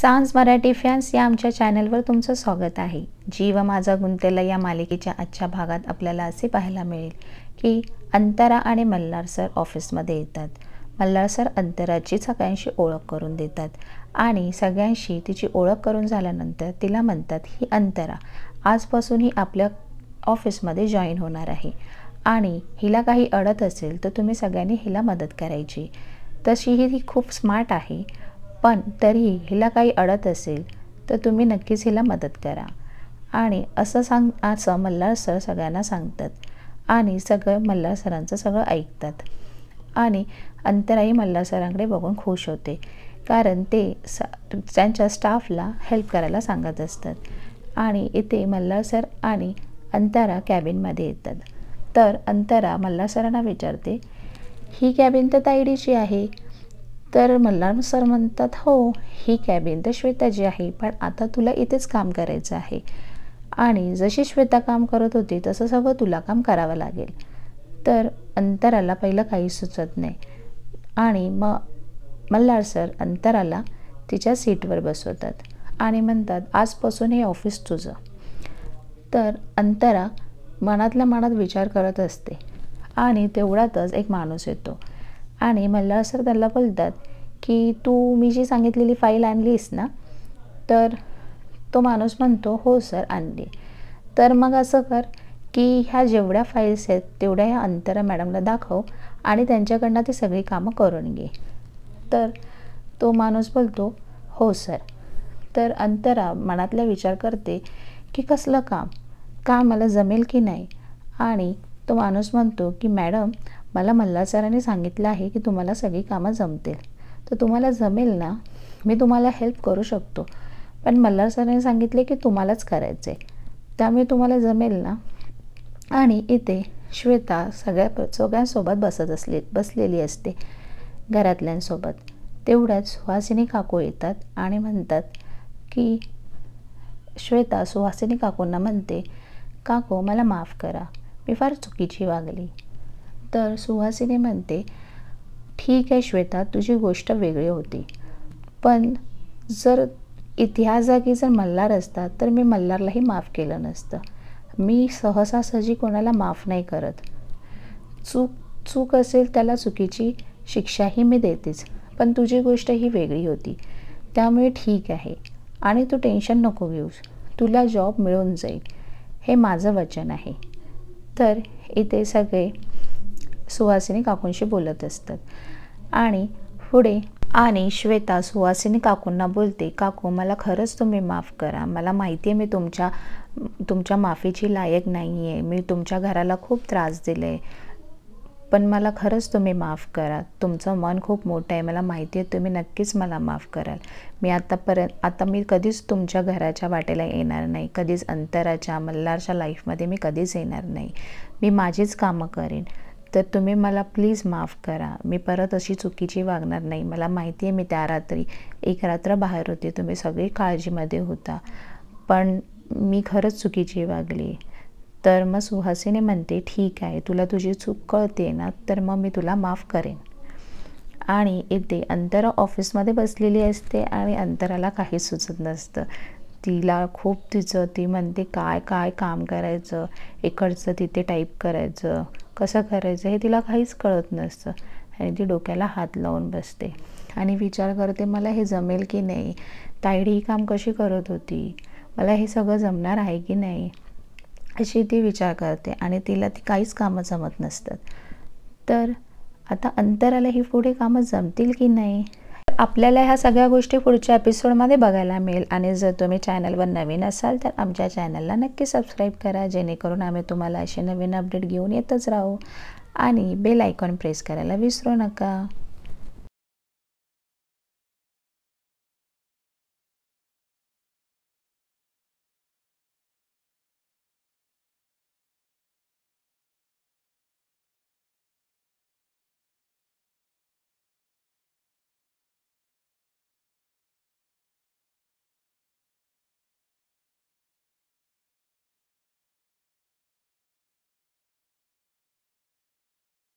सांज मराठी फॅन्स या आमच्या चॅनलवर तुमचं स्वागत आहे जीव माझा गुंतलेला या मालिकेच्या आजच्या भागात आपल्याला असे पाहायला मिळेल की अंतरा आणि मल्हार सर ऑफिसमध्ये येतात मल्हार सर अंतराची सगळ्यांशी ओळख करून देतात आणि सगळ्यांशी तिची ओळख करून झाल्यानंतर तिला म्हणतात ही अंतरा आजपासून ही आपल्या ऑफिसमध्ये जॉईन होणार आहे आणि हिला काही अडत असेल तर तुम्ही सगळ्यांनी हिला मदत करायची तशी ही ती खूप स्मार्ट आहे पण तरीही हिला काही अडत असेल तर तुम्ही नक्कीच हिला मदत करा आणि असं सांग असं मल्हार सर सगळ्यांना सांगतात आणि सगळं मल्हार सरांचं सगळं ऐकतात आणि अंतराई मल्हार सरांकडे बघून खुश होते कारण ते सा त्यांच्या स्टाफला हेल्प करायला सांगत असतात आणि इथे मल्हार सर आणि अंतरा कॅबिनमध्ये येतात तर अंतरा मल्हार सरांना विचारते ही कॅबिन तर ताईडीची आहे तर मल्हार सर म्हणतात हो ही कॅबिन तर श्वेताची आहे पण आता तुला इथेच काम करायचं आहे आणि जशी श्वेता काम करत होती तसं सगळं तुला काम करावं लागेल तर अंतराला पहिलं काही सुचत नाही आणि मग मल्हार सर अंतराला तिच्या सीटवर बसवतात आणि म्हणतात आजपासून हे ऑफिस तुझं तर अंतरा मनातल्या मनात विचार करत असते आणि तेवढ्यातच एक माणूस येतो आणि मल्हार सर त्याला बोलतात की तू मी जी सांगितलेली फाईल आणलीस ना तर तो माणूस म्हणतो हो सर आणली तर मग असं कर की ह्या जेवढ्या फाईल्स आहेत तेवढ्या ह्या अंतरा मॅडमला दाखव आणि त्यांच्याकडनं ती सगळी कामं करून घे तर तो माणूस बोलतो हो सर तर अंतरा मनातला विचार करते की कसलं काम का मला जमेल की नाही आणि तो माणूस म्हणतो की मॅडम मला मल्हारसराने सांगितलं आहे की तुम्हाला सगळी कामं जमतील तर तुम्हाला जमेल ना मी तुम्हाला हेल्प करू शकतो पण मल्हार सरांनी सांगितले की तुम्हालाच करायचे त्यामुळे तुम्हाला जमेल ना आणि इथे श्वेता सगळ्या सगळ्यांसोबत बसत असले बसलेली असते घरातल्यांसोबत तेवढ्याच सुहासिनी काकू येतात आणि म्हणतात की श्वेता सुहासिनी काकूंना म्हणते काकू मला माफ करा मी फार चुकीची वागली तर सुहासिनी म्हणते ठीक आहे श्वेता तुझी गोष्ट वेगळी होती पण जर इतिहासागी जागी जर मल्हार असता तर मी मल्हारलाही माफ केलं नसतं मी सहसासहजी कोणाला माफ नाही करत चूक चूक असेल त्याला चुकीची शिक्षाही मी देतेच पण तुझी गोष्ट ही वेगळी होती त्यामुळे ठीक आहे आणि तू टेन्शन नको घेऊस तुला जॉब मिळून जाईल हे माझं वचन आहे तर इथे सगळे सुहासिनी काकूंशी बोलत असतात आणि पुढे आणि श्वेता सुहासिनी काकूंना बोलते काकू मला खरंच तुम्ही माफ करा मला माहिती आहे मी तुमच्या तुमच्या माफीची लायक नाही आहे मी तुमच्या घराला खूप त्रास दिले पण मला खरंच तुम्ही माफ करा तुमचं मन खूप मोठं आहे मला माहिती आहे तुम्ही नक्कीच मला माफ कराल मी आतापर्यंत आता मी कधीच तुमच्या घराच्या वाटेला येणार नाही कधीच अंतराच्या मल्हारच्या लाईफमध्ये मी कधीच येणार नाही मी माझीच कामं करेन तर तुम्ही मला प्लीज माफ करा मी परत अशी चुकीची वागणार नाही मला माहिती आहे मी त्या रात्री एक रात्र बाहेर होते तुम्ही सगळी काळजीमध्ये होता पण मी खरंच चुकीची वागली तर मग सुहासीने म्हणते ठीक आहे तुला तुझी चूक कळते ना तर मग मी तुला माफ करेन आणि येते अंतर ऑफिसमध्ये बसलेली असते आणि अंतराला काही सुचत नसतं तिला खूप तिचं ती म्हणते काय काय काम करायचं इकडचं तिथे टाईप करायचं कसं करायचं हे तिला काहीच कळत नसतं आणि ती डोक्याला हात लावून बसते आणि विचार करते मला हे जमेल की नाही ताईडी ही काम कशी करत होती मला हे सगळं जमणार आहे की नाही अशी ती विचार करते आणि तिला ती काहीच कामं जमत नसतात तर आता अंतराला ही पुढे कामं जमतील की नाही आपल्याला ह्या सगळ्या गोष्टी पुढच्या एपिसोडमध्ये बघायला मिळेल आणि जर तुम्ही चॅनलवर नवीन असाल तर आमच्या चॅनलला नक्की सबस्क्राईब करा जेणेकरून आम्ही तुम्हाला असे नवीन अपडेट घेऊन येतच राहू आणि बेल आयकॉन प्रेस करायला विसरू नका